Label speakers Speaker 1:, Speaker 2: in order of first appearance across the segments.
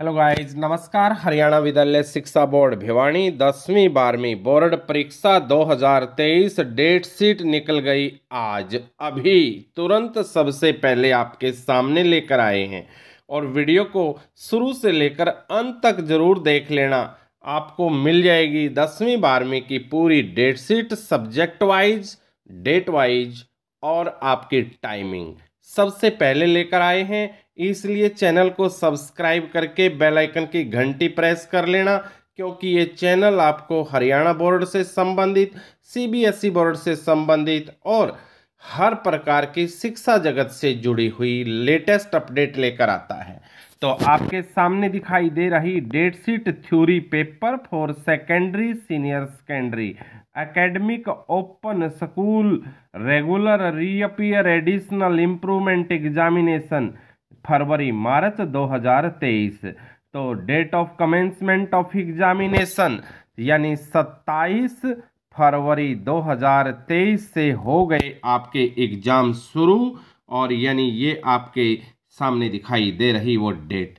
Speaker 1: hello guys नमस्कार हरियाणा विद्यालय शिक्षा बोर्ड भिवानी दसवीं बारहवीं बोर्ड परीक्षा 2023 डेट शीट निकल गई आज अभी तुरंत सबसे पहले आपके सामने लेकर आए हैं और वीडियो को शुरू से लेकर अंत तक जरूर देख लेना आपको मिल जाएगी दसवीं बारहवीं की पूरी date sheet subject wise date wise और आपकी टाइमिंग सबसे पहले लेकर आए हैं इसलिए चैनल को सब्सक्राइब करके बेल आइकन की घंटी प्रेस कर लेना क्योंकि ये चैनल आपको हरियाणा बोर्ड से संबंधित सीबीएसई बोर्ड से संबंधित और हर प्रकार की शिक्षा जगत से जुड़ी हुई लेटेस्ट अपडेट लेकर आता है तो आपके सामने दिखाई दे रही date sheet theory paper for secondary senior secondary academic open school regular reappear additional improvement examination February March 2023 तो date of commencement of examination यानी 27 फरवरी 2023 से हो गए आपके एग्जाम शुरू और यानी ये आपके सामने दिखाई दे रही वो डेट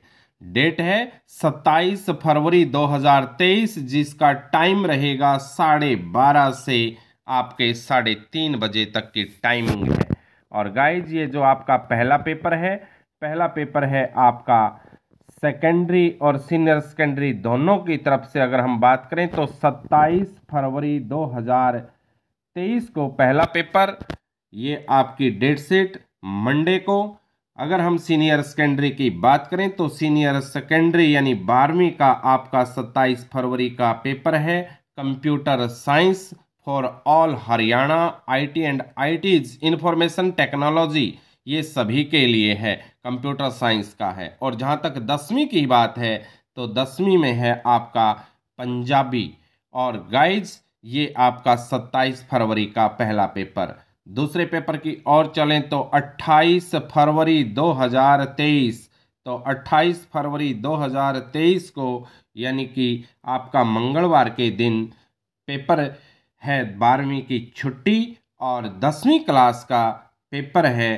Speaker 1: डेट है 27 फरवरी 2023 जिसका टाइम रहेगा साढ़े बारह से आपके साढ़े तीन बजे तक की टाइमिंग है और गाइज ये जो आपका पहला पेपर है पहला पेपर है आपका सेकेंडरी और सीनियर सेकेंडरी दोनों की तरफ से अगर हम बात करें तो 27 फरवरी 2023 को पहला पेपर ये आपकी डेट शीट मंडे को अगर हम सीनियर सेकेंडरी की बात करें तो सीनियर सेकेंडरी यानी बारहवीं का आपका 27 फरवरी का पेपर है computer science for all Haryana IT and ITs information technology ये सभी के लिए है कंप्यूटर साइंस का है और जहाँ तक दसवीं की बात है तो दसवीं में है आपका पंजाबी और गाइड्स ये आपका 27 फरवरी का पहला पेपर दूसरे पेपर की ओर चलें तो 28 फरवरी 2023 तो 28 फरवरी 2023 को यानी कि आपका मंगलवार के दिन पेपर है बारहवीं की छुट्टी और दसवीं क्लास का पेपर है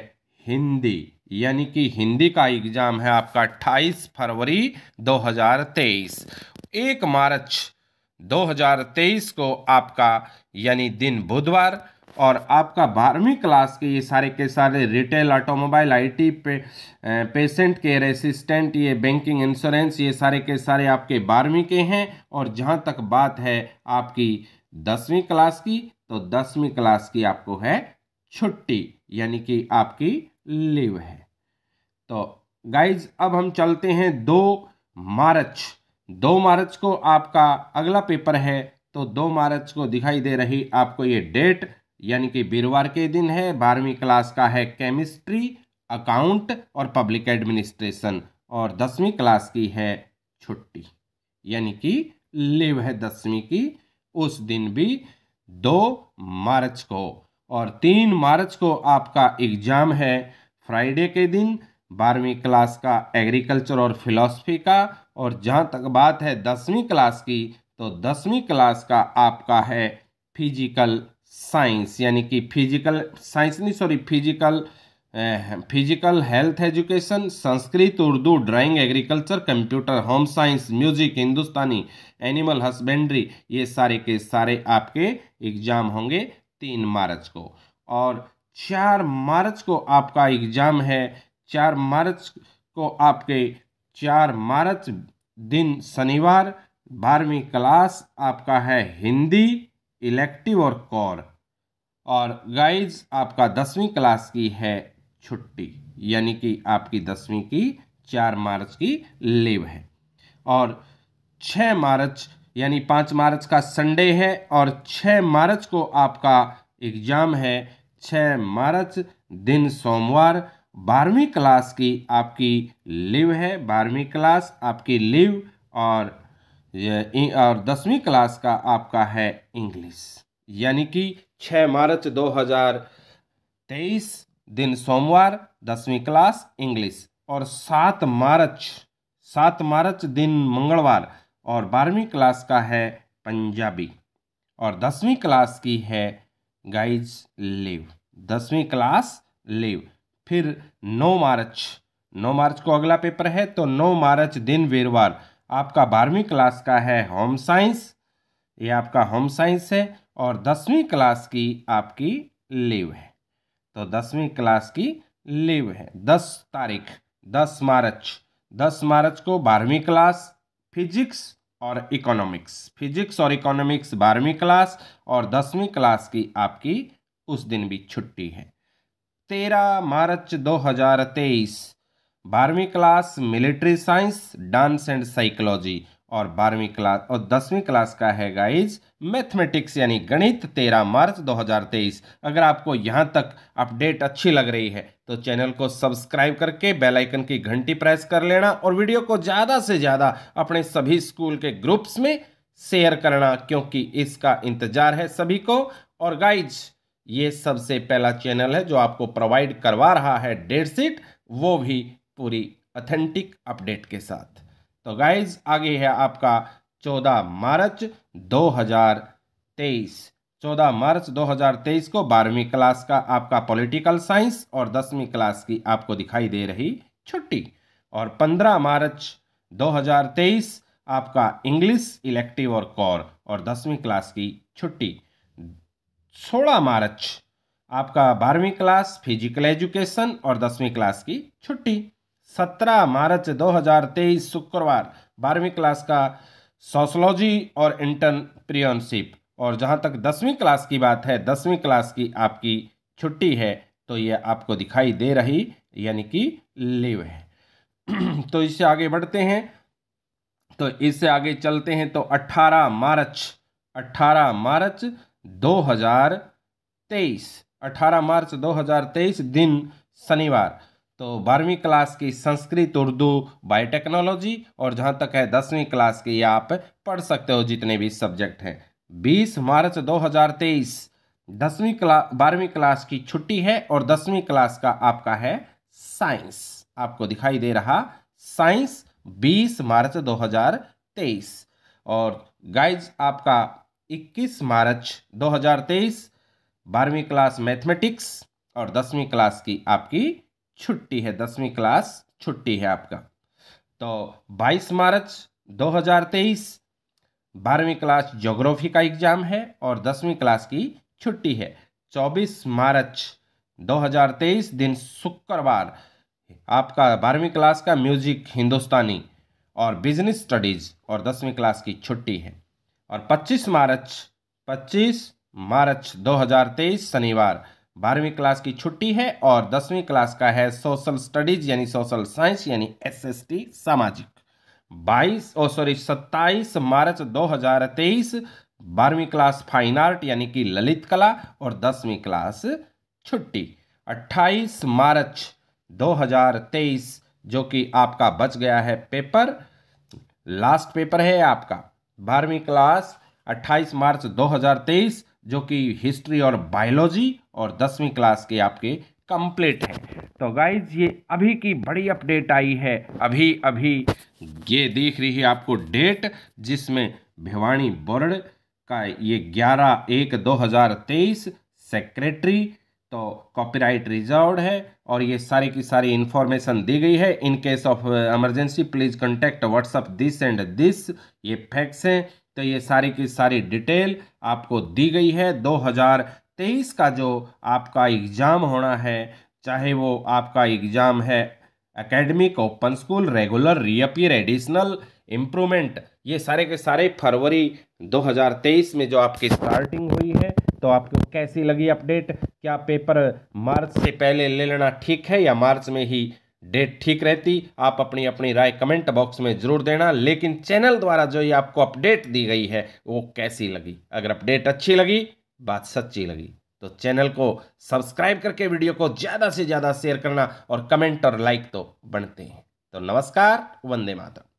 Speaker 1: हिंदी यानी कि हिंदी का एग्ज़ाम है आपका 28 फरवरी 2023 एक मार्च 2023 को आपका यानी दिन बुधवार और आपका बारहवीं क्लास के ये सारे के सारे रिटेल ऑटोमोबाइल आईटी पे पेशेंट केयर असिस्टेंट ये बैंकिंग इंश्योरेंस ये सारे के सारे आपके बारहवीं के हैं और जहाँ तक बात है आपकी दसवीं क्लास की तो दसवीं क्लास की आपको है छुट्टी यानी कि आपकी लीव है तो गाइज अब हम चलते हैं दो मार्च दो मार्च को आपका अगला पेपर है तो दो मार्च को दिखाई दे रही आपको ये डेट यानी कि वीरवार के दिन है बारहवीं क्लास का है केमिस्ट्री अकाउंट और पब्लिक एडमिनिस्ट्रेशन और दसवीं क्लास की है छुट्टी यानी कि लीव है दसवीं की उस दिन भी दो मार्च को और तीन मार्च को आपका एग्जाम है फ्राइडे के दिन बारहवीं क्लास का एग्रीकल्चर और फिलॉसफी का और जहाँ तक बात है दसवीं क्लास की तो दसवीं क्लास का आपका है फिजिकल साइंस यानी कि फिजिकल साइंस नहीं sorry physical physical health education Sanskrit Urdu drawing agriculture computer home science music Hindustani animal husbandry ये सारे के सारे आपके एग्जाम होंगे तीन मार्च को और चार मार्च को आपका एग्ज़ाम है चार मार्च को आपके चार मार्च दिन शनिवार बारहवीं क्लास आपका है हिंदी इलेक्टिव और कॉर और गाइज आपका दसवीं क्लास की है छुट्टी यानी कि आपकी दसवीं की चार मार्च की लीव है और छः मार्च यानी पाँच मार्च का संडे है और छः मार्च को आपका एग्ज़ाम है छः मार्च दिन सोमवार बारहवीं क्लास की आपकी लीव है बारहवीं क्लास आपकी लीव और और दसवीं क्लास का आपका है इंग्लिश यानी कि छः मार्च 2023 दिन सोमवार दसवीं क्लास इंग्लिश और सात मार्च सात मार्च दिन मंगलवार और बारहवीं क्लास का है पंजाबी और दसवीं क्लास की है गाइज लिव दसवीं क्लास लिव फिर नौ मार्च नौ मार्च को अगला पेपर है तो नौ मार्च दिन वीरवार आपका बारहवीं क्लास का है होम साइंस ये आपका होम साइंस है और दसवीं क्लास की आपकी लिव है तो दसवीं क्लास की लिव है दस तारीख दस मार्च दस मार्च को बारहवीं क्लास फिजिक्स और इकोनॉमिक्स फिजिक्स और इकोनॉमिक्स बारहवीं क्लास और दसवीं क्लास की आपकी उस दिन भी छुट्टी है तेरह मार्च दो हजार तेईस बारहवीं class military science dance and psychology और बारहवीं क्लास और दसवीं क्लास का है गाइज मैथमेटिक्स यानी गणित तेरह मार्च 2023 अगर आपको यहाँ तक अपडेट अच्छी लग रही है तो चैनल को सब्सक्राइब करके बेल आइकन की घंटी प्रेस कर लेना और वीडियो को ज़्यादा से ज़्यादा अपने सभी स्कूल के ग्रुप्स में शेयर करना क्योंकि इसका इंतज़ार है सभी को और गाइज ये सबसे पहला चैनल है जो आपको प्रोवाइड करवा रहा है डेट शीट वो भी पूरी अथेंटिक अपडेट के साथ तो गाइज आगे है आपका चौदह मार्च 2023 चौदह मार्च 2023 को बारहवीं क्लास का आपका पॉलिटिकल साइंस और दसवीं क्लास की आपको दिखाई दे रही छुट्टी और 15 मार्च 2023 आपका इंग्लिश इलेक्टिव और कॉर और दसवीं क्लास की छुट्टी 16 मार्च आपका बारहवीं क्लास फिजिकल एजुकेशन और दसवीं क्लास की छुट्टी 17 मार्च 2023 शुक्रवार बारहवीं क्लास का सोशलॉजी और इंटरप्रियनशिप और जहां तक दसवीं क्लास की बात है दसवीं क्लास की आपकी छुट्टी है तो ये आपको दिखाई दे रही यानी कि लीव है तो इससे आगे बढ़ते हैं तो इससे आगे चलते हैं तो 18 मार्च 18 मार्च 2023 18 मार्च 2023 दिन शनिवार तो बारहवीं क्लास की संस्कृत उर्दू बायोटेक्नोलॉजी और जहाँ तक है दसवीं क्लास की आप पढ़ सकते हो जितने भी सब्जेक्ट हैं बीस मार्च 2023 दसवीं क्ला बारहवीं क्लास की छुट्टी है और दसवीं क्लास का आपका है साइंस आपको दिखाई दे रहा साइंस 20 मार्च 2023 और गाइज आपका 21 मार्च 2023 बारहवीं क्लास मैथमेटिक्स और दसवीं क्लास की आपकी छुट्टी है दसवीं क्लास छुट्टी है आपका तो 22 मार्च 2023 बारहवीं क्लास जोग्राफी का एग्ज़ाम है और दसवीं क्लास की छुट्टी है 24 मार्च 2023 दिन शुक्रवार आपका बारहवीं क्लास का म्यूजिक हिंदुस्तानी और बिजनेस स्टडीज़ और दसवीं क्लास की छुट्टी है और 25 मार्च 25 मार्च 2023 शनिवार बारहवीं क्लास की छुट्टी है और दसवीं क्लास का है सोशल स्टडीज यानी सोशल साइंस यानी एसएसटी सामाजिक 22 और सॉरी 27 मार्च 2023 बारहवीं क्लास फाइन आर्ट यानी कि ललित कला और दसवीं क्लास छुट्टी 28 मार्च 2023 जो कि आपका बच गया है पेपर लास्ट पेपर है आपका बारहवीं क्लास 28 मार्च 2023 जो कि हिस्ट्री और बायोलॉजी और दसवीं क्लास के आपके कंप्लीट हैं तो गाइज ये अभी की बड़ी अपडेट आई है अभी अभी ये देख रही है आपको डेट जिसमें भिवानी बोर्ड का ये 11 एक 2023 सेक्रेटरी तो कॉपीराइट रिजर्व है और ये सारी की सारी इन्फॉर्मेशन दी गई है in case of emergency please contact WhatsApp this and this ये फैक्स हैं तो ये सारी की सारी डिटेल आपको दी गई है 2023 का जो आपका एग्ज़ाम होना है चाहे वो आपका एग्ज़ाम है academic open school regular reappear additional improvement ये सारे के सारे फरवरी 2023 में जो आपकी स्टार्टिंग हुई है तो आपको कैसी लगी अपडेट क्या पेपर मार्च से पहले ले लेना ठीक है या मार्च में ही डेट ठीक रहती आप अपनी अपनी राय कमेंट बॉक्स में ज़रूर देना लेकिन चैनल द्वारा जो ये आपको अपडेट दी गई है वो कैसी लगी अगर अपडेट अच्छी लगी बात सच्ची लगी तो चैनल को सब्सक्राइब करके वीडियो को ज़्यादा से ज़्यादा शेयर करना और कमेंट और लाइक तो बनते हैं तो नमस्कार वंदे मातरम